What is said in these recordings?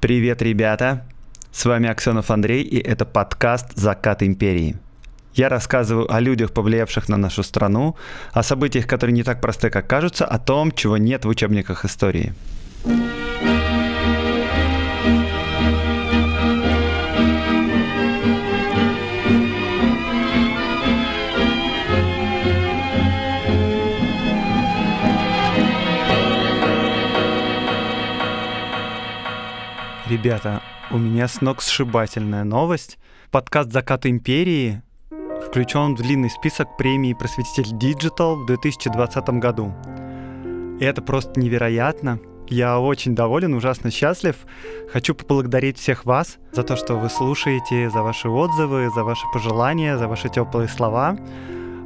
Привет, ребята! С вами Аксенов Андрей, и это подкаст «Закат империи». Я рассказываю о людях, повлиявших на нашу страну, о событиях, которые не так просты, как кажутся, о том, чего нет в учебниках истории. Ребята, у меня с ног сшибательная новость. Подкаст «Закат империи» включен в длинный список премии «Просветитель Диджитал» в 2020 году. И это просто невероятно. Я очень доволен, ужасно счастлив. Хочу поблагодарить всех вас за то, что вы слушаете, за ваши отзывы, за ваши пожелания, за ваши теплые слова.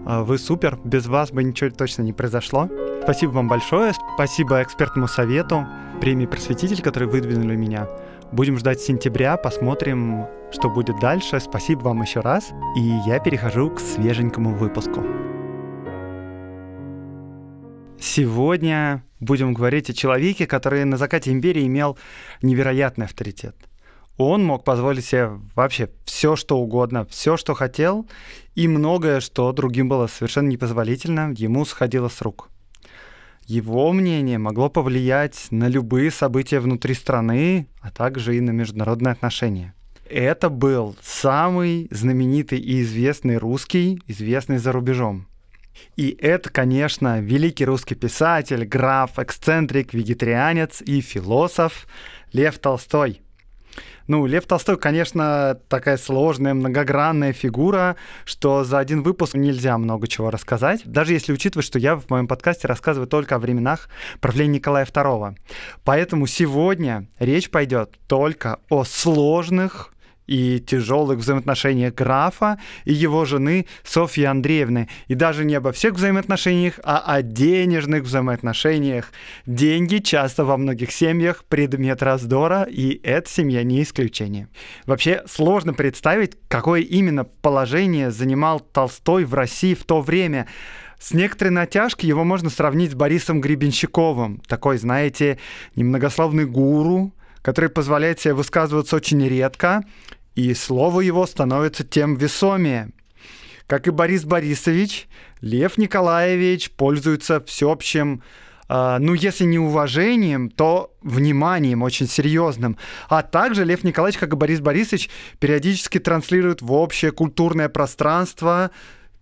А, вы супер, без вас бы ничего точно не произошло. Спасибо вам большое, спасибо экспертному совету, премии «Просветитель», которые выдвинули меня. Будем ждать сентября, посмотрим, что будет дальше. Спасибо вам еще раз. И я перехожу к свеженькому выпуску. Сегодня будем говорить о человеке, который на закате империи имел невероятный авторитет. Он мог позволить себе вообще все, что угодно, все, что хотел, и многое, что другим было совершенно непозволительно, ему сходило с рук его мнение могло повлиять на любые события внутри страны, а также и на международные отношения. Это был самый знаменитый и известный русский, известный за рубежом. И это, конечно, великий русский писатель, граф, эксцентрик, вегетарианец и философ Лев Толстой. Ну, Лев Толстой, конечно, такая сложная, многогранная фигура, что за один выпуск нельзя много чего рассказать, даже если учитывать, что я в моем подкасте рассказываю только о временах правления Николая II. Поэтому сегодня речь пойдет только о сложных и тяжелых взаимоотношениях графа и его жены Софьи Андреевны. И даже не обо всех взаимоотношениях, а о денежных взаимоотношениях. Деньги часто во многих семьях предмет раздора, и эта семья не исключение. Вообще сложно представить, какое именно положение занимал Толстой в России в то время. С некоторой натяжкой его можно сравнить с Борисом Гребенщиковым. Такой, знаете, немногословный гуру, который позволяет себе высказываться очень редко, и слово его становится тем весомее. Как и Борис Борисович, Лев Николаевич пользуется всеобщим а, ну, если не уважением, то вниманием очень серьезным. А также Лев Николаевич, как и Борис Борисович, периодически транслирует в общее культурное пространство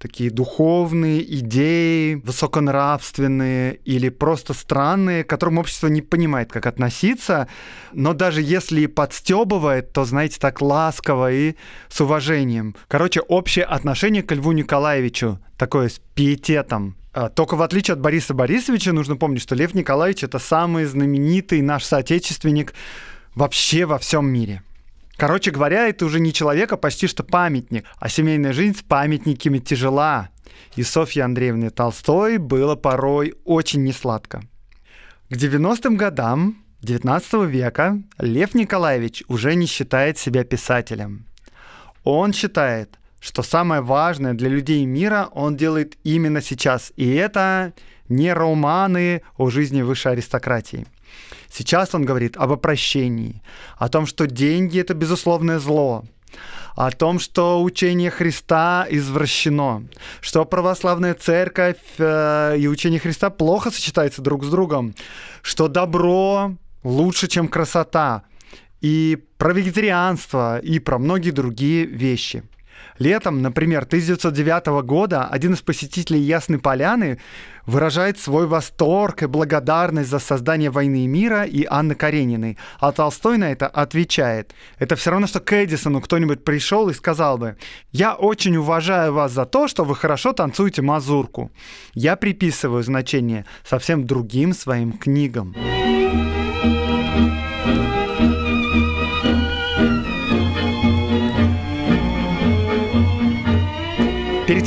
такие духовные идеи, высоконравственные или просто странные, к которым общество не понимает, как относиться, но даже если и подстебывает, то, знаете, так ласково и с уважением. Короче, общее отношение к Льву Николаевичу, такое с пиететом, а, только в отличие от Бориса Борисовича, нужно помнить, что Лев Николаевич — это самый знаменитый наш соотечественник вообще во всем мире. Короче говоря, это уже не человек, а почти что памятник. А семейная жизнь с памятниками тяжела. И Софье Андреевне Толстой было порой очень несладко. К 90-м годам XIX века Лев Николаевич уже не считает себя писателем. Он считает, что самое важное для людей мира он делает именно сейчас, и это не романы о жизни высшей аристократии – Сейчас он говорит об опрощении, о том, что деньги – это безусловное зло, о том, что учение Христа извращено, что православная церковь э, и учение Христа плохо сочетаются друг с другом, что добро лучше, чем красота, и про вегетарианство, и про многие другие вещи. Летом, например, 1909 года один из посетителей Ясной Поляны выражает свой восторг и благодарность за создание «Войны и мира» и Анны Карениной. А Толстой на это отвечает. Это все равно, что к Эдисону кто-нибудь пришел и сказал бы, «Я очень уважаю вас за то, что вы хорошо танцуете мазурку». Я приписываю значение совсем другим своим книгам. Книгам.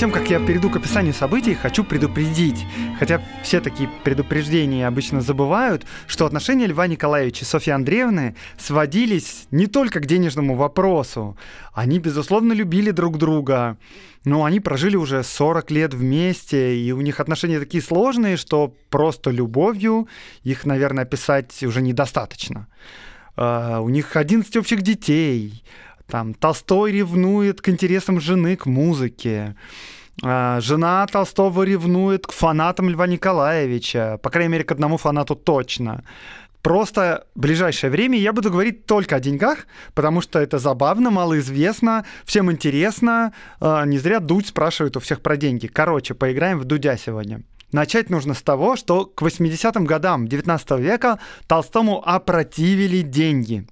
тем, как я перейду к описанию событий, хочу предупредить, хотя все такие предупреждения обычно забывают, что отношения Льва Николаевича и Софьи Андреевны сводились не только к денежному вопросу. Они, безусловно, любили друг друга, но они прожили уже 40 лет вместе, и у них отношения такие сложные, что просто любовью их, наверное, описать уже недостаточно. Uh, у них 11 общих детей, там Толстой ревнует к интересам жены, к музыке. А, жена Толстого ревнует к фанатам Льва Николаевича, по крайней мере, к одному фанату точно. Просто в ближайшее время я буду говорить только о деньгах, потому что это забавно, малоизвестно, всем интересно. А, не зря Дудь спрашивает у всех про деньги. Короче, поиграем в Дудя сегодня. Начать нужно с того, что к 80-м годам 19 века Толстому опротивили деньги.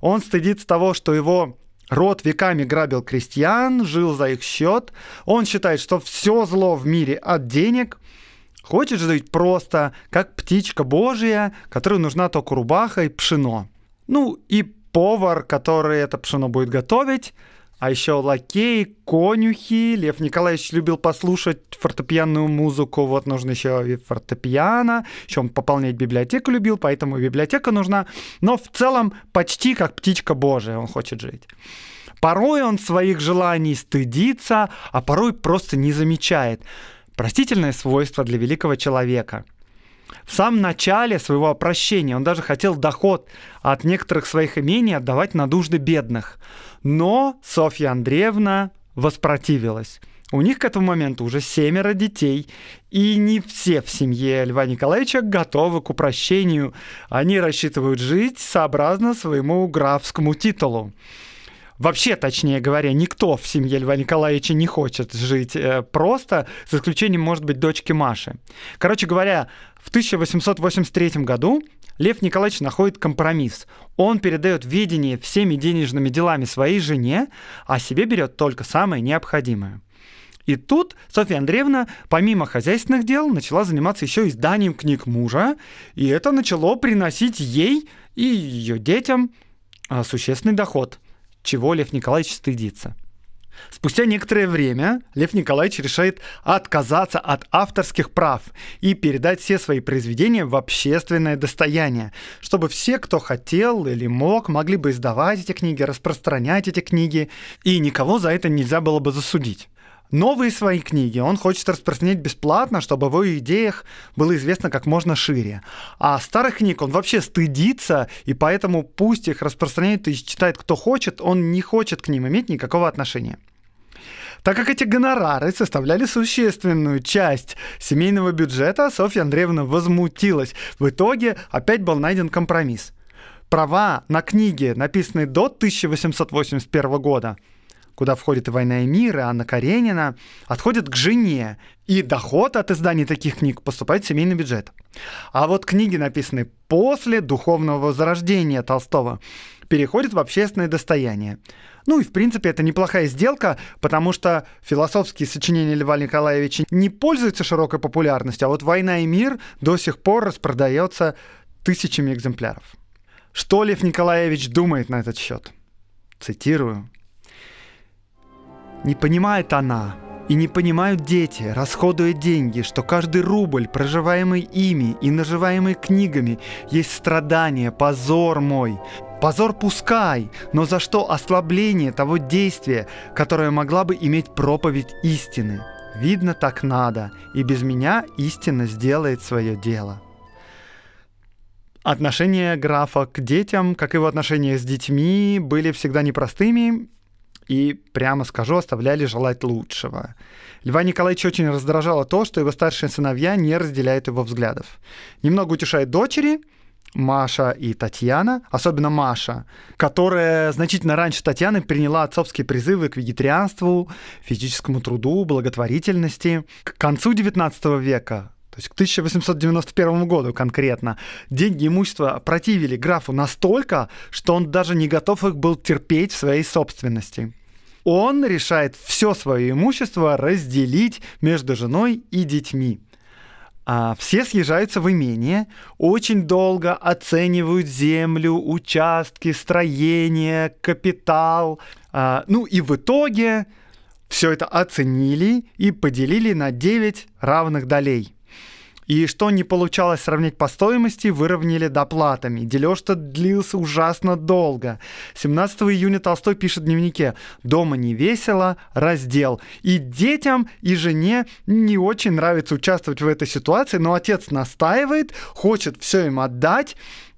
Он стыдится того, что его род веками грабил крестьян, жил за их счет. Он считает, что все зло в мире от денег. Хочет жить просто, как птичка божья, которой нужна только рубаха и пшено. Ну и повар, который это пшено будет готовить, а еще лакеи, конюхи. Лев Николаевич любил послушать фортепианную музыку. Вот нужно еще и фортепиано. Еще он пополнять библиотеку любил, поэтому и библиотека нужна. Но в целом почти как птичка Божия он хочет жить. Порой он своих желаний стыдится, а порой просто не замечает. Простительное свойство для великого человека – в самом начале своего прощения он даже хотел доход от некоторых своих имений отдавать на нужды бедных. Но Софья Андреевна воспротивилась. У них к этому моменту уже семеро детей, и не все в семье Льва Николаевича готовы к упрощению. Они рассчитывают жить сообразно своему графскому титулу вообще, точнее говоря, никто в семье Льва Николаевича не хочет жить э, просто, за исключением, может быть, дочки Маши. Короче говоря, в 1883 году Лев Николаевич находит компромисс. Он передает видение всеми денежными делами своей жене, а себе берет только самое необходимое. И тут Софья Андреевна, помимо хозяйственных дел, начала заниматься еще изданием книг мужа, и это начало приносить ей и ее детям э, существенный доход – чего Лев Николаевич стыдится. Спустя некоторое время Лев Николаевич решает отказаться от авторских прав и передать все свои произведения в общественное достояние, чтобы все, кто хотел или мог, могли бы издавать эти книги, распространять эти книги, и никого за это нельзя было бы засудить новые свои книги он хочет распространять бесплатно, чтобы о его идеях было известно как можно шире. А старых книг он вообще стыдится, и поэтому пусть их распространяет и читает кто хочет, он не хочет к ним иметь никакого отношения. Так как эти гонорары составляли существенную часть семейного бюджета, Софья Андреевна возмутилась. В итоге опять был найден компромисс. Права на книги, написанные до 1881 года, куда входит и «Война и мир», и Анна Каренина, отходят к жене, и доход от издания таких книг поступает в семейный бюджет. А вот книги, написанные после духовного возрождения Толстого, переходят в общественное достояние. Ну и, в принципе, это неплохая сделка, потому что философские сочинения Льва Николаевича не пользуются широкой популярностью, а вот «Война и мир» до сих пор распродается тысячами экземпляров. Что Лев Николаевич думает на этот счет? Цитирую. Не понимает она, и не понимают дети, расходуя деньги, что каждый рубль, проживаемый ими и наживаемый книгами, есть страдание, позор мой. Позор пускай, но за что ослабление того действия, которое могла бы иметь проповедь истины? Видно, так надо, и без меня истина сделает свое дело. Отношения графа к детям, как его отношения с детьми, были всегда непростыми, и, прямо скажу, оставляли желать лучшего. Льва Николаевича очень раздражало то, что его старшие сыновья не разделяют его взглядов. Немного утешает дочери, Маша и Татьяна, особенно Маша, которая значительно раньше Татьяны приняла отцовские призывы к вегетарианству, физическому труду, благотворительности. К концу XIX века то есть к 1891 году конкретно, деньги и имущество противили графу настолько, что он даже не готов их был терпеть в своей собственности. Он решает все свое имущество разделить между женой и детьми. А все съезжаются в имение, очень долго оценивают землю, участки, строение, капитал. А, ну и в итоге все это оценили и поделили на 9 равных долей. И что не получалось сравнить по стоимости, выровняли доплатами. Дележ-то длился ужасно долго. 17 июня Толстой пишет в дневнике «Дома не весело, раздел». И детям, и жене не очень нравится участвовать в этой ситуации, но отец настаивает, хочет все им отдать,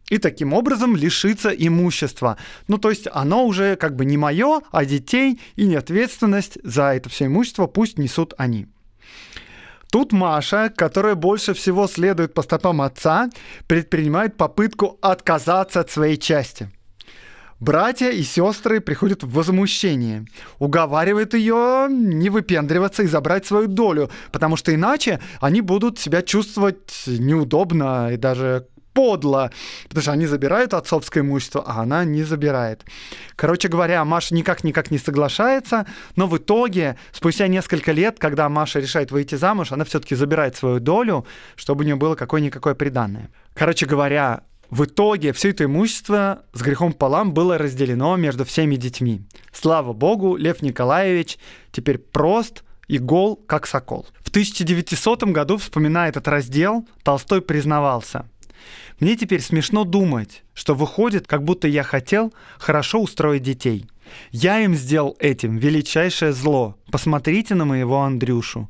и таким образом лишиться имущества. Ну, то есть оно уже как бы не мое, а детей, и не ответственность за это все имущество пусть несут они. Тут Маша, которая больше всего следует по стопам отца, предпринимает попытку отказаться от своей части. Братья и сестры приходят в возмущение, уговаривают ее не выпендриваться и забрать свою долю, потому что иначе они будут себя чувствовать неудобно и даже подло, потому что они забирают отцовское имущество, а она не забирает. Короче говоря, Маша никак-никак не соглашается, но в итоге, спустя несколько лет, когда Маша решает выйти замуж, она все-таки забирает свою долю, чтобы у нее было какое-никакое приданное. Короче говоря, в итоге все это имущество с грехом полам было разделено между всеми детьми. Слава богу, Лев Николаевич теперь прост и гол, как сокол. В 1900 году, вспоминая этот раздел, Толстой признавался – мне теперь смешно думать, что выходит, как будто я хотел хорошо устроить детей. Я им сделал этим величайшее зло. Посмотрите на моего Андрюшу.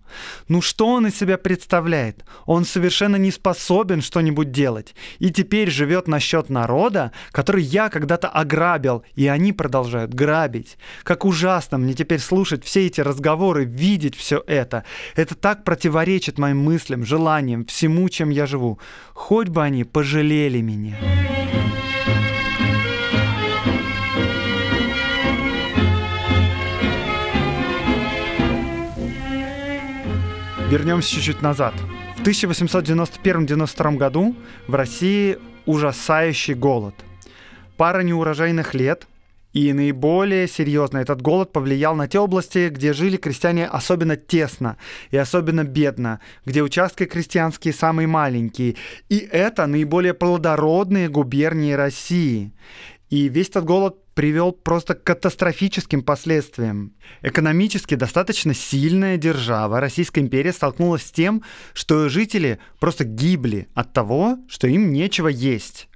Ну что он из себя представляет? Он совершенно не способен что-нибудь делать. И теперь живет на счет народа, который я когда-то ограбил, и они продолжают грабить. Как ужасно мне теперь слушать все эти разговоры, видеть все это. Это так противоречит моим мыслям, желаниям, всему, чем я живу. Хоть бы они пожалели меня. Вернемся чуть-чуть назад. В 1891-92 году в России ужасающий голод. Пара неурожайных лет, и наиболее серьезно этот голод повлиял на те области, где жили крестьяне особенно тесно и особенно бедно, где участки крестьянские самые маленькие. И это наиболее плодородные губернии России. И весь этот голод привел просто к катастрофическим последствиям. Экономически достаточно сильная держава Российская империя столкнулась с тем, что жители просто гибли от того, что им нечего есть.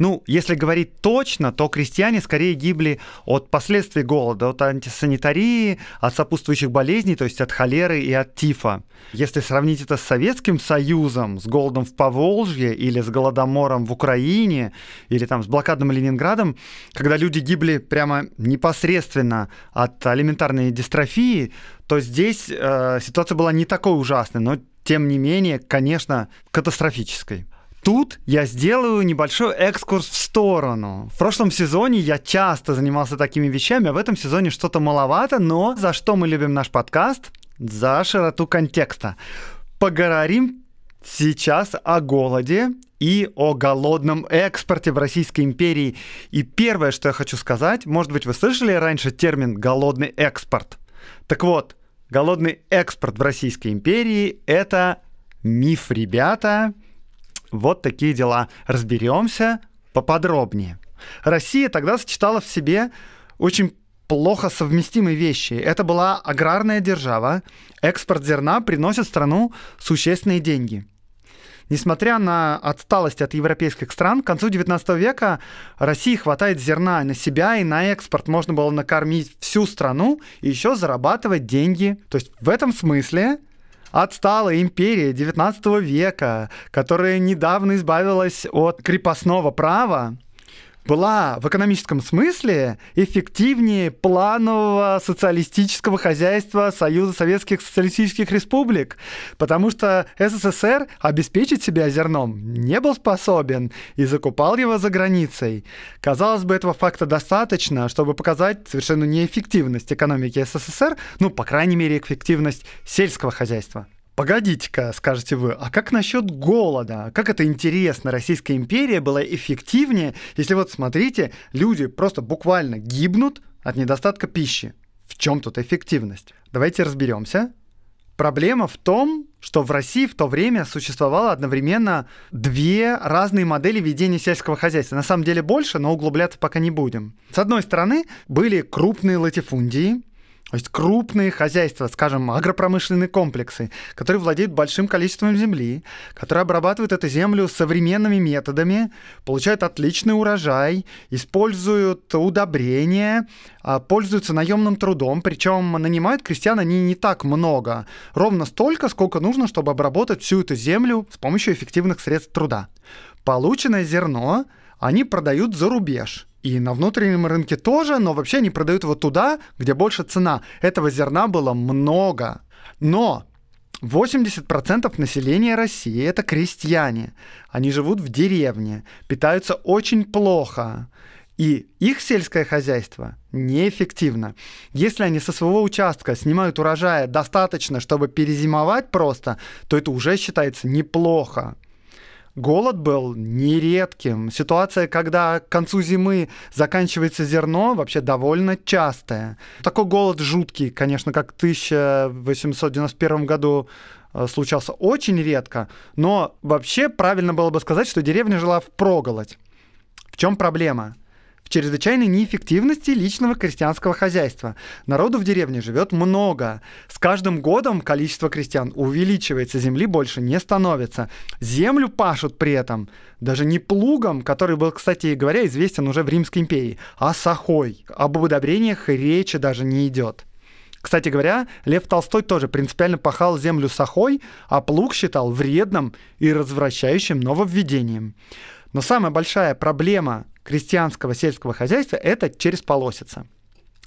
Ну, если говорить точно, то крестьяне скорее гибли от последствий голода, от антисанитарии, от сопутствующих болезней, то есть от холеры и от тифа. Если сравнить это с Советским Союзом, с голодом в Поволжье или с голодомором в Украине, или там с блокадным Ленинградом, когда люди гибли прямо непосредственно от элементарной дистрофии, то здесь э, ситуация была не такой ужасной, но тем не менее, конечно, катастрофической. Тут я сделаю небольшой экскурс в сторону. В прошлом сезоне я часто занимался такими вещами, а в этом сезоне что-то маловато, но за что мы любим наш подкаст? За широту контекста. Поговорим сейчас о голоде и о голодном экспорте в Российской империи. И первое, что я хочу сказать, может быть, вы слышали раньше термин «голодный экспорт». Так вот, голодный экспорт в Российской империи – это миф, ребята – вот такие дела. Разберемся поподробнее. Россия тогда сочетала в себе очень плохо совместимые вещи. Это была аграрная держава. Экспорт зерна приносит страну существенные деньги. Несмотря на отсталость от европейских стран, к концу 19 века России хватает зерна на себя и на экспорт. Можно было накормить всю страну и еще зарабатывать деньги. То есть в этом смысле Отстала империя 19 века, которая недавно избавилась от крепостного права, была в экономическом смысле эффективнее планового социалистического хозяйства Союза Советских Социалистических Республик, потому что СССР обеспечить себя зерном не был способен и закупал его за границей. Казалось бы, этого факта достаточно, чтобы показать совершенно неэффективность экономики СССР, ну, по крайней мере, эффективность сельского хозяйства. Погодите-ка, скажете вы, а как насчет голода? Как это интересно, Российская империя была эффективнее, если вот смотрите, люди просто буквально гибнут от недостатка пищи. В чем тут эффективность? Давайте разберемся. Проблема в том, что в России в то время существовало одновременно две разные модели ведения сельского хозяйства. На самом деле больше, но углубляться пока не будем. С одной стороны, были крупные латифундии, то есть крупные хозяйства, скажем, агропромышленные комплексы, которые владеют большим количеством земли, которые обрабатывают эту землю современными методами, получают отличный урожай, используют удобрения, а, пользуются наемным трудом, причем нанимают крестьян они не так много, ровно столько, сколько нужно, чтобы обработать всю эту землю с помощью эффективных средств труда. Полученное зерно они продают за рубеж – и на внутреннем рынке тоже, но вообще они продают его туда, где больше цена. Этого зерна было много. Но 80% населения России это крестьяне. Они живут в деревне, питаются очень плохо. И их сельское хозяйство неэффективно. Если они со своего участка снимают урожая достаточно, чтобы перезимовать просто, то это уже считается неплохо. Голод был нередким. Ситуация, когда к концу зимы заканчивается зерно, вообще довольно частая. Такой голод жуткий, конечно, как в 1891 году э, случался очень редко, но вообще правильно было бы сказать, что деревня жила в проголодь. В чем проблема? чрезвычайной неэффективности личного крестьянского хозяйства. Народу в деревне живет много. С каждым годом количество крестьян увеличивается, земли больше не становится. Землю пашут при этом даже не плугом, который был, кстати говоря, известен уже в Римской империи, а сахой. Об удобрениях речи даже не идет. Кстати говоря, Лев Толстой тоже принципиально пахал землю сахой, а плуг считал вредным и развращающим нововведением. Но самая большая проблема крестьянского сельского хозяйства – это через полосица.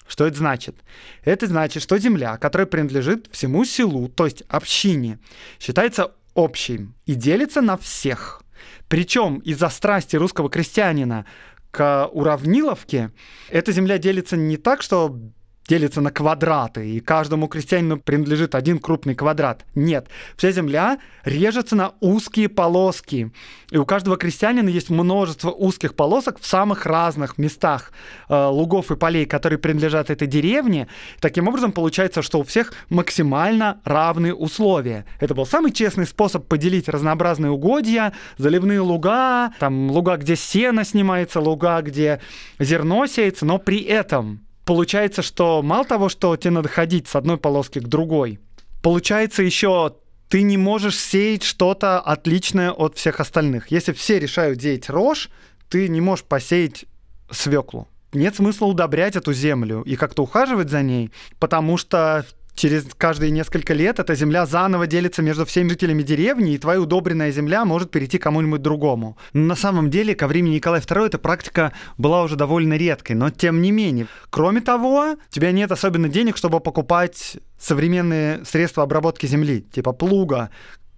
Что это значит? Это значит, что земля, которая принадлежит всему селу, то есть общине, считается общей и делится на всех. Причем из-за страсти русского крестьянина к уравниловке эта земля делится не так, что делится на квадраты, и каждому крестьянину принадлежит один крупный квадрат. Нет, вся земля режется на узкие полоски. И у каждого крестьянина есть множество узких полосок в самых разных местах э, лугов и полей, которые принадлежат этой деревне. Таким образом, получается, что у всех максимально равные условия. Это был самый честный способ поделить разнообразные угодья, заливные луга, там луга, где сено снимается, луга, где зерно сеется, но при этом получается, что мало того, что тебе надо ходить с одной полоски к другой, получается еще ты не можешь сеять что-то отличное от всех остальных. Если все решают деять рожь, ты не можешь посеять свеклу. Нет смысла удобрять эту землю и как-то ухаживать за ней, потому что через каждые несколько лет эта земля заново делится между всеми жителями деревни, и твоя удобренная земля может перейти кому-нибудь другому. Но на самом деле, ко времени Николая II эта практика была уже довольно редкой, но тем не менее. Кроме того, у тебя нет особенно денег, чтобы покупать современные средства обработки земли, типа плуга,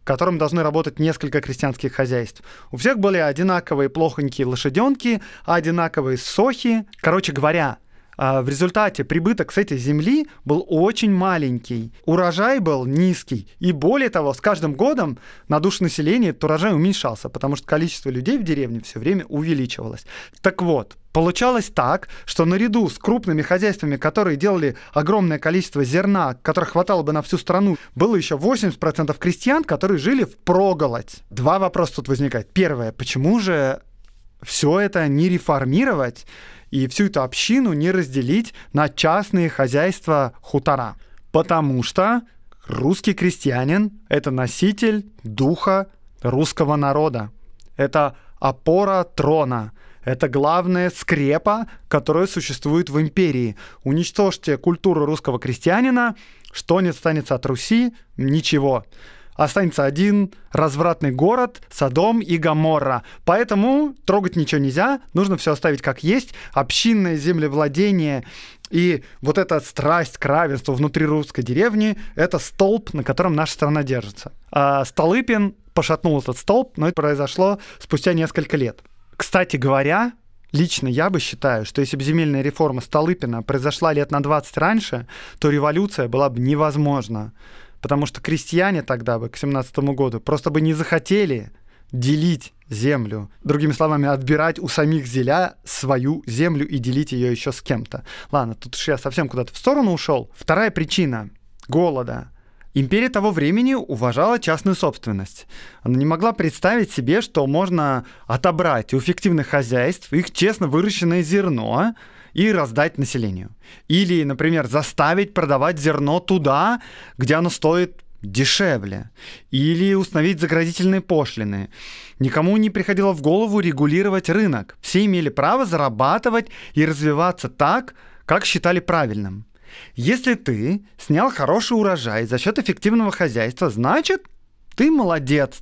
которым должны работать несколько крестьянских хозяйств. У всех были одинаковые плохонькие лошаденки, одинаковые сохи. Короче говоря, а, в результате прибыток с этой земли был очень маленький, урожай был низкий, и более того, с каждым годом на душу населения этот урожай уменьшался, потому что количество людей в деревне все время увеличивалось. Так вот, Получалось так, что наряду с крупными хозяйствами, которые делали огромное количество зерна, которое хватало бы на всю страну, было еще 80% крестьян, которые жили в проголодь. Два вопроса тут возникает. Первое, почему же все это не реформировать? и всю эту общину не разделить на частные хозяйства хутора. Потому что русский крестьянин — это носитель духа русского народа. Это опора трона. Это главная скрепа, которая существует в империи. Уничтожьте культуру русского крестьянина, что не останется от Руси? Ничего останется один развратный город, Садом и Гаморра. Поэтому трогать ничего нельзя, нужно все оставить как есть. Общинное землевладение и вот эта страсть к равенству внутри русской деревни — это столб, на котором наша страна держится. А Столыпин пошатнул этот столб, но это произошло спустя несколько лет. Кстати говоря, Лично я бы считаю, что если бы земельная реформа Столыпина произошла лет на 20 раньше, то революция была бы невозможна потому что крестьяне тогда бы к 17 году просто бы не захотели делить землю. Другими словами, отбирать у самих зеля свою землю и делить ее еще с кем-то. Ладно, тут уж я совсем куда-то в сторону ушел. Вторая причина голода. Империя того времени уважала частную собственность. Она не могла представить себе, что можно отобрать у фиктивных хозяйств их честно выращенное зерно, и раздать населению. Или, например, заставить продавать зерно туда, где оно стоит дешевле. Или установить заградительные пошлины. Никому не приходило в голову регулировать рынок. Все имели право зарабатывать и развиваться так, как считали правильным. Если ты снял хороший урожай за счет эффективного хозяйства, значит, ты молодец.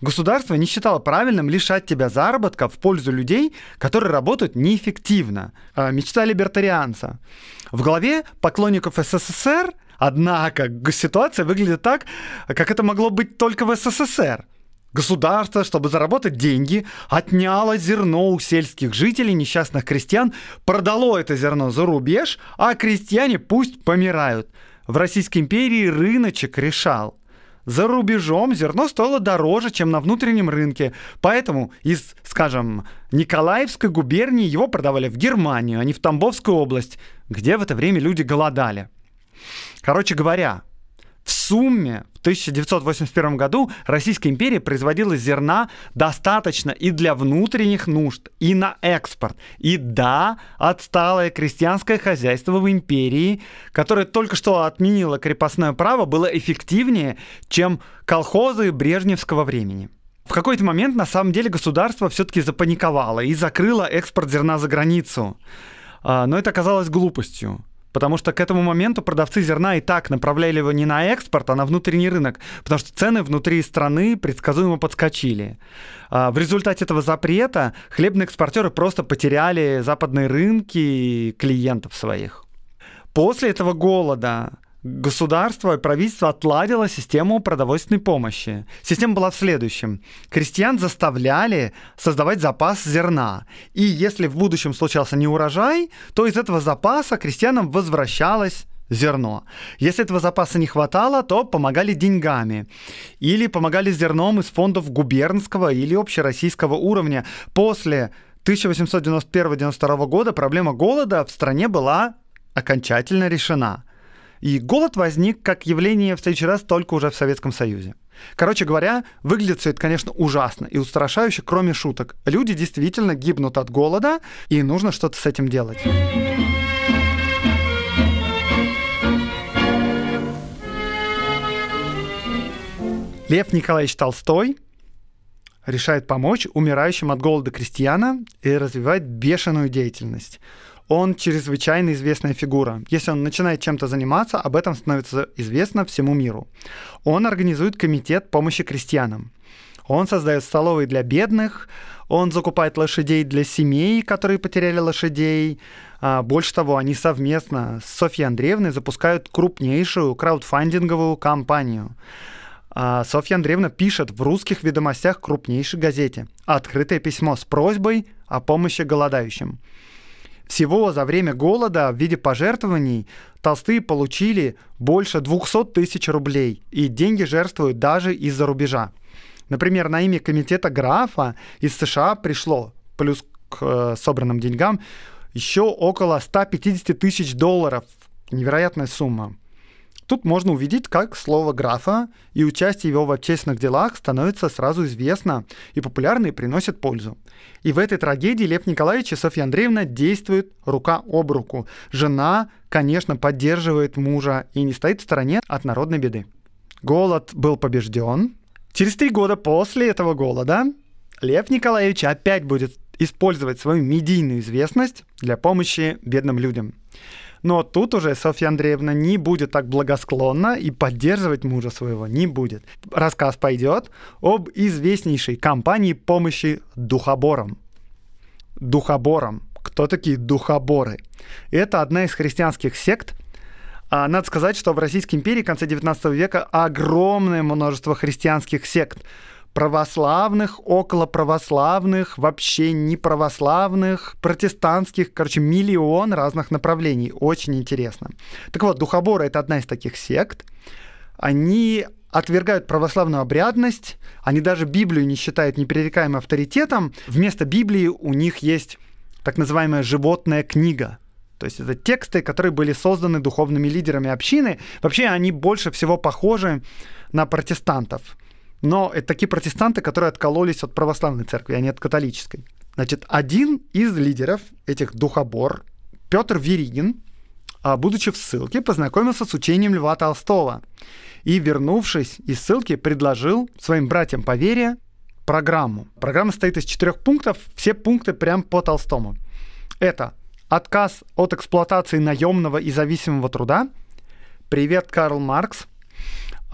Государство не считало правильным лишать тебя заработка в пользу людей, которые работают неэффективно. А, мечта либертарианца. В голове поклонников СССР, однако, ситуация выглядит так, как это могло быть только в СССР. Государство, чтобы заработать деньги, отняло зерно у сельских жителей, несчастных крестьян, продало это зерно за рубеж, а крестьяне пусть помирают. В Российской империи рыночек решал – за рубежом зерно стоило дороже, чем на внутреннем рынке, поэтому из, скажем, Николаевской губернии его продавали в Германию, а не в Тамбовскую область, где в это время люди голодали. Короче говоря, в сумме в 1981 году Российская империя производила зерна достаточно и для внутренних нужд, и на экспорт. И да, отсталое крестьянское хозяйство в империи, которое только что отменило крепостное право, было эффективнее, чем колхозы брежневского времени. В какой-то момент, на самом деле, государство все-таки запаниковало и закрыло экспорт зерна за границу. А, но это оказалось глупостью. Потому что к этому моменту продавцы зерна и так направляли его не на экспорт, а на внутренний рынок, потому что цены внутри страны предсказуемо подскочили. А, в результате этого запрета хлебные экспортеры просто потеряли западные рынки и клиентов своих. После этого голода государство, и правительство отладило систему продовольственной помощи. Система была в следующем. Крестьян заставляли создавать запас зерна. И если в будущем случался неурожай, то из этого запаса крестьянам возвращалось зерно. Если этого запаса не хватало, то помогали деньгами. Или помогали зерном из фондов губернского или общероссийского уровня. После 1891-92 года проблема голода в стране была окончательно решена. И голод возник как явление в следующий раз только уже в Советском Союзе. Короче говоря, выглядит все это, конечно, ужасно и устрашающе, кроме шуток. Люди действительно гибнут от голода, и нужно что-то с этим делать. Лев Николаевич Толстой решает помочь умирающим от голода крестьянам и развивает бешеную деятельность он чрезвычайно известная фигура. Если он начинает чем-то заниматься, об этом становится известно всему миру. Он организует комитет помощи крестьянам. Он создает столовые для бедных, он закупает лошадей для семей, которые потеряли лошадей. А, больше того, они совместно с Софьей Андреевной запускают крупнейшую краудфандинговую кампанию. А, Софья Андреевна пишет в русских ведомостях крупнейшей газете открытое письмо с просьбой о помощи голодающим. Всего за время голода в виде пожертвований толстые получили больше 200 тысяч рублей, и деньги жертвуют даже из-за рубежа. Например, на имя комитета графа из США пришло, плюс к э, собранным деньгам, еще около 150 тысяч долларов. Невероятная сумма. Тут можно увидеть, как слово графа и участие его в общественных делах становится сразу известно и популярно и приносит пользу. И в этой трагедии Лев Николаевич и Софья Андреевна действуют рука об руку. Жена, конечно, поддерживает мужа и не стоит в стороне от народной беды. Голод был побежден. Через три года после этого голода Лев Николаевич опять будет использовать свою медийную известность для помощи бедным людям – но тут уже Софья Андреевна не будет так благосклонна и поддерживать мужа своего не будет. Рассказ пойдет об известнейшей компании помощи духоборам. Духоборам. Кто такие духоборы? Это одна из христианских сект, а, надо сказать, что в Российской империи в конце 19 века огромное множество христианских сект православных, около православных, вообще не православных, протестантских, короче, миллион разных направлений. Очень интересно. Так вот, духоборы — это одна из таких сект. Они отвергают православную обрядность, они даже Библию не считают непререкаемым авторитетом. Вместо Библии у них есть так называемая «животная книга», то есть это тексты, которые были созданы духовными лидерами общины. Вообще они больше всего похожи на протестантов но это такие протестанты, которые откололись от православной церкви, а не от католической. Значит, один из лидеров этих духобор, Петр Веригин, а, будучи в ссылке, познакомился с учением Льва Толстого и, вернувшись из ссылки, предложил своим братьям по вере программу. Программа состоит из четырех пунктов, все пункты прям по Толстому. Это отказ от эксплуатации наемного и зависимого труда, привет, Карл Маркс –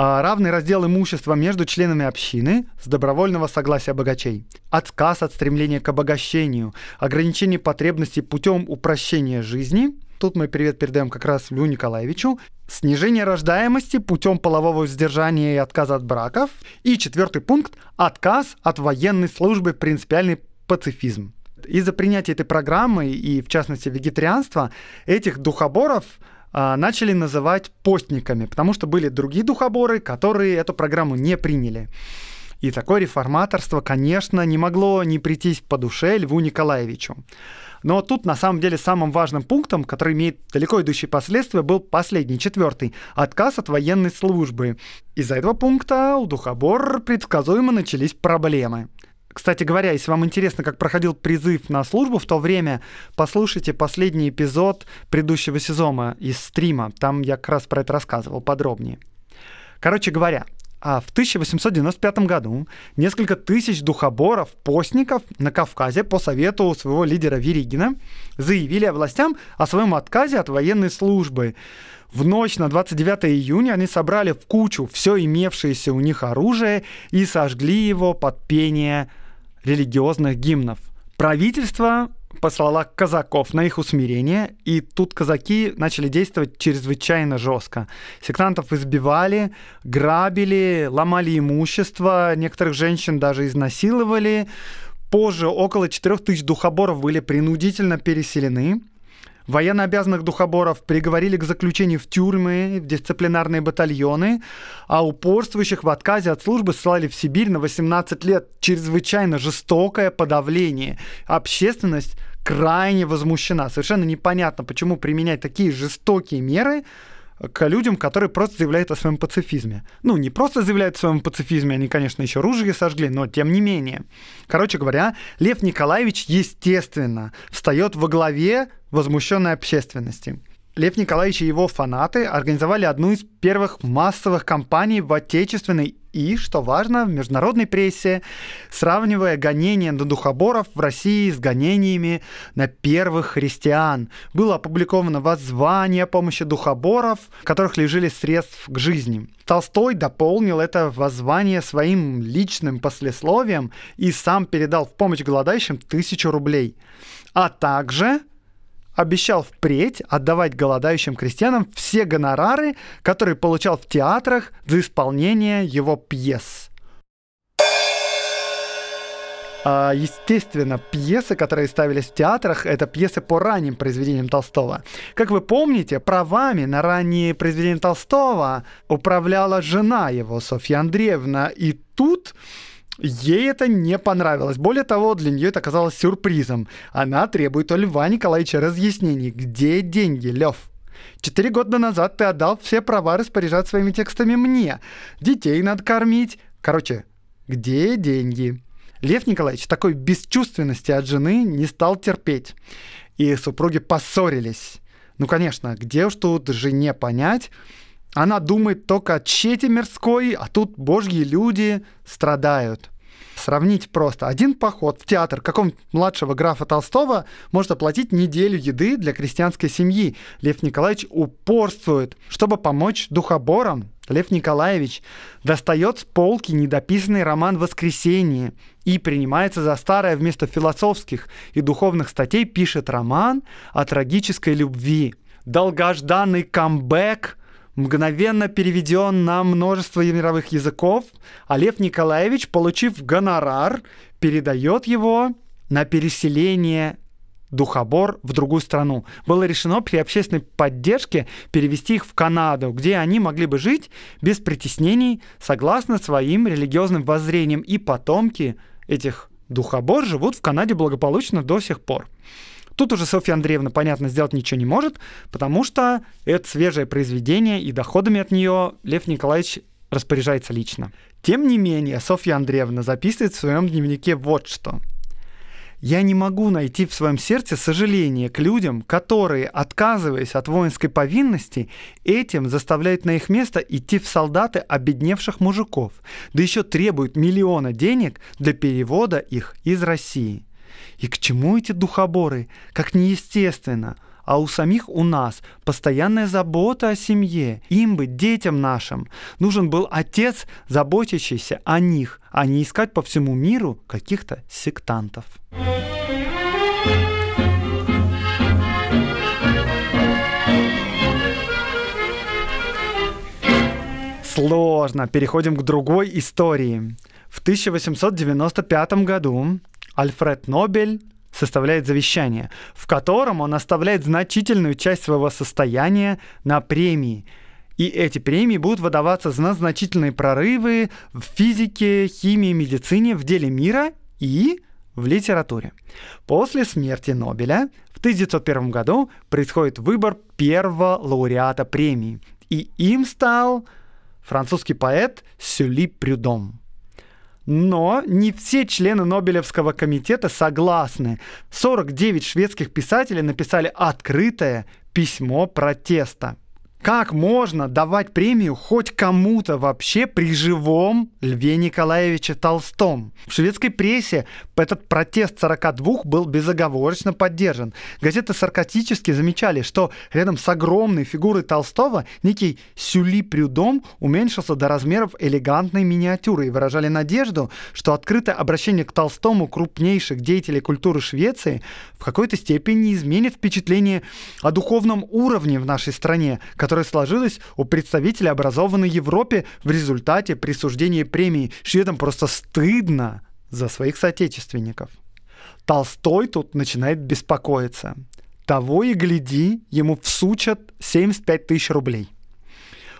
а, равный раздел имущества между членами общины с добровольного согласия богачей, отказ от стремления к обогащению, ограничение потребностей путем упрощения жизни, тут мы привет передаем как раз Лю Николаевичу, снижение рождаемости путем полового сдержания и отказа от браков, и четвертый пункт – отказ от военной службы, принципиальный пацифизм. Из-за принятия этой программы и, в частности, вегетарианства, этих духоборов – а, начали называть постниками, потому что были другие духоборы, которые эту программу не приняли. И такое реформаторство, конечно, не могло не прийтись по душе Льву Николаевичу. Но тут, на самом деле, самым важным пунктом, который имеет далеко идущие последствия, был последний, четвертый – отказ от военной службы. Из-за этого пункта у Духобор предсказуемо начались проблемы. Кстати говоря, если вам интересно, как проходил призыв на службу в то время, послушайте последний эпизод предыдущего сезона из стрима. Там я как раз про это рассказывал подробнее. Короче говоря, а в 1895 году несколько тысяч духоборов, постников на Кавказе по совету своего лидера Веригина заявили властям о своем отказе от военной службы. В ночь на 29 июня они собрали в кучу все имевшееся у них оружие и сожгли его под пение религиозных гимнов. Правительство послала казаков на их усмирение, и тут казаки начали действовать чрезвычайно жестко. Сектантов избивали, грабили, ломали имущество, некоторых женщин даже изнасиловали. Позже около 4000 духоборов были принудительно переселены. Военнообязанных духоборов приговорили к заключению в тюрьмы, в дисциплинарные батальоны, а упорствующих в отказе от службы слали в Сибирь на 18 лет. Чрезвычайно жестокое подавление. Общественность крайне возмущена. Совершенно непонятно, почему применять такие жестокие меры – к людям, которые просто заявляют о своем пацифизме. Ну, не просто заявляют о своем пацифизме, они, конечно, еще ружья сожгли, но тем не менее. Короче говоря, Лев Николаевич, естественно, встает во главе возмущенной общественности. Лев Николаевич и его фанаты организовали одну из первых массовых кампаний в отечественной и, что важно, в международной прессе, сравнивая гонения на духоборов в России с гонениями на первых христиан. Было опубликовано воззвание о помощи духоборов, которых лежили средств к жизни. Толстой дополнил это воззвание своим личным послесловием и сам передал в помощь голодающим тысячу рублей. А также обещал впредь отдавать голодающим крестьянам все гонорары, которые получал в театрах за исполнение его пьес. А, естественно, пьесы, которые ставились в театрах, это пьесы по ранним произведениям Толстого. Как вы помните, правами на ранние произведения Толстого управляла жена его, Софья Андреевна. И тут Ей это не понравилось. Более того, для нее это казалось сюрпризом. Она требует у Льва Николаевича разъяснений, где деньги, Лев. Четыре года назад ты отдал все права распоряжать своими текстами мне. Детей надо кормить. Короче, где деньги? Лев Николаевич такой бесчувственности от жены не стал терпеть. И супруги поссорились. Ну, конечно, где уж тут жене понять, она думает только о чете мирской, а тут божьи люди страдают. Сравнить просто. Один поход в театр какого младшего графа Толстого может оплатить неделю еды для крестьянской семьи. Лев Николаевич упорствует, чтобы помочь духоборам. Лев Николаевич достает с полки недописанный роман «Воскресенье» и принимается за старое вместо философских и духовных статей пишет роман о трагической любви. Долгожданный камбэк – мгновенно переведен на множество мировых языков, а Лев Николаевич, получив гонорар, передает его на переселение духобор в другую страну. Было решено при общественной поддержке перевести их в Канаду, где они могли бы жить без притеснений, согласно своим религиозным воззрениям, и потомки этих духобор живут в Канаде благополучно до сих пор. Тут уже Софья Андреевна, понятно, сделать ничего не может, потому что это свежее произведение, и доходами от нее Лев Николаевич распоряжается лично. Тем не менее, Софья Андреевна записывает в своем дневнике вот что. Я не могу найти в своем сердце сожаление к людям, которые, отказываясь от воинской повинности, этим заставляют на их место идти в солдаты обедневших мужиков, да еще требуют миллиона денег для перевода их из России. И к чему эти духоборы? Как неестественно. А у самих у нас постоянная забота о семье. Им бы, детям нашим, нужен был отец, заботящийся о них, а не искать по всему миру каких-то сектантов. Сложно. Переходим к другой истории. В 1895 году Альфред Нобель составляет завещание, в котором он оставляет значительную часть своего состояния на премии. И эти премии будут выдаваться за значительные прорывы в физике, химии, медицине, в деле мира и в литературе. После смерти Нобеля в 1901 году происходит выбор первого лауреата премии, и им стал французский поэт Сюли Прюдом. Но не все члены Нобелевского комитета согласны. 49 шведских писателей написали открытое письмо протеста. Как можно давать премию хоть кому-то вообще при живом Льве Николаевиче Толстом? В шведской прессе этот протест 42 был безоговорочно поддержан. Газеты саркастически замечали, что рядом с огромной фигурой Толстого некий Сюли Прюдом уменьшился до размеров элегантной миниатюры и выражали надежду, что открытое обращение к Толстому крупнейших деятелей культуры Швеции в какой-то степени изменит впечатление о духовном уровне в нашей стране, которая сложилась у представителей образованной Европе в результате присуждения премии. Шведам просто стыдно за своих соотечественников. Толстой тут начинает беспокоиться. Того и гляди, ему всучат 75 тысяч рублей.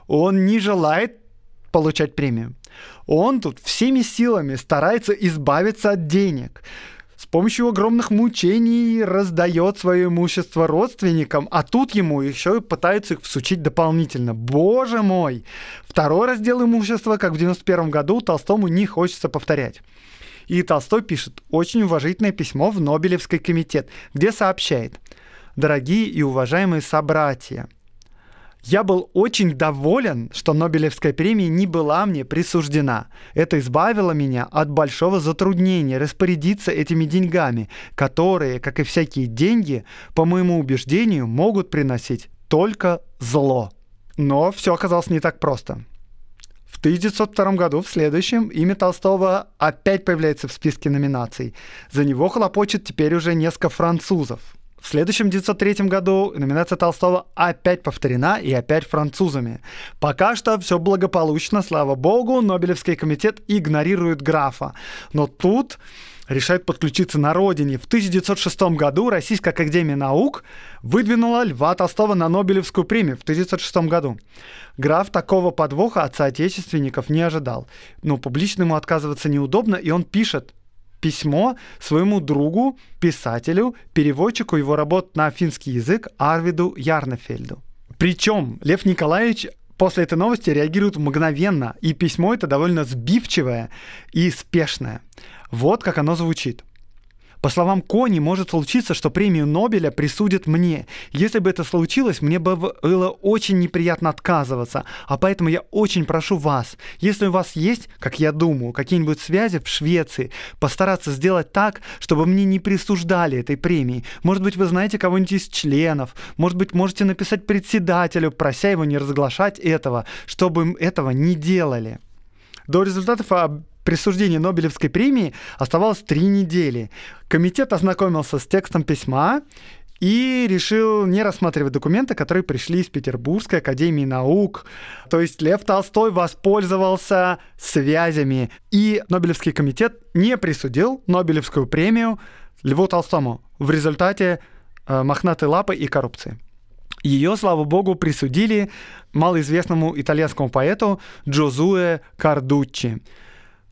Он не желает получать премию. Он тут всеми силами старается избавиться от денег помощью огромных мучений раздает свое имущество родственникам, а тут ему еще и пытаются их всучить дополнительно. Боже мой! Второй раздел имущества, как в 91 году, Толстому не хочется повторять. И Толстой пишет очень уважительное письмо в Нобелевский комитет, где сообщает «Дорогие и уважаемые собратья, – я был очень доволен, что Нобелевская премия не была мне присуждена. Это избавило меня от большого затруднения распорядиться этими деньгами, которые, как и всякие деньги, по моему убеждению, могут приносить только зло. Но все оказалось не так просто. В 1902 году, в следующем, имя Толстого опять появляется в списке номинаций. За него хлопочет теперь уже несколько французов – в следующем 1903 году номинация Толстого опять повторена и опять французами. Пока что все благополучно, слава богу, Нобелевский комитет игнорирует графа. Но тут решает подключиться на родине. В 1906 году Российская Академия Наук выдвинула Льва Толстого на Нобелевскую премию в 1906 году. Граф такого подвоха от соотечественников не ожидал, но публично ему отказываться неудобно, и он пишет – письмо своему другу, писателю, переводчику его работ на финский язык Арвиду Ярнефельду. Причем Лев Николаевич после этой новости реагирует мгновенно, и письмо это довольно сбивчивое и спешное. Вот как оно звучит. По словам Кони, может случиться, что премию Нобеля присудят мне. Если бы это случилось, мне было очень неприятно отказываться. А поэтому я очень прошу вас, если у вас есть, как я думаю, какие-нибудь связи в Швеции, постараться сделать так, чтобы мне не присуждали этой премии. Может быть, вы знаете кого-нибудь из членов. Может быть, можете написать председателю, прося его не разглашать этого, чтобы этого не делали. До результатов присуждения Нобелевской премии оставалось три недели. Комитет ознакомился с текстом письма и решил не рассматривать документы, которые пришли из Петербургской академии наук. То есть Лев Толстой воспользовался связями, и Нобелевский комитет не присудил Нобелевскую премию Льву Толстому в результате э, мохнатой лапы и коррупции. Ее, слава богу, присудили малоизвестному итальянскому поэту Джозуэ Кардуччи.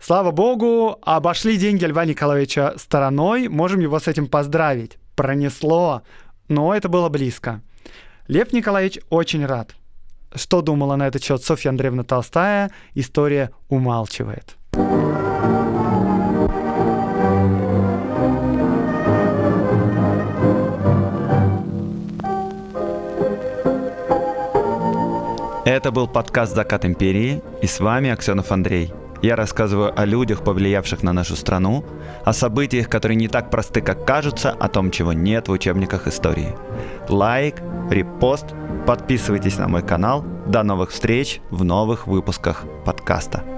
Слава богу, обошли деньги Льва Николаевича стороной, можем его с этим поздравить. Пронесло, но это было близко. Лев Николаевич очень рад. Что думала на этот счет Софья Андреевна Толстая, история умалчивает. Это был подкаст «Закат империи» и с вами Аксенов Андрей – я рассказываю о людях, повлиявших на нашу страну, о событиях, которые не так просты, как кажутся, о том, чего нет в учебниках истории. Лайк, репост, подписывайтесь на мой канал. До новых встреч в новых выпусках подкаста.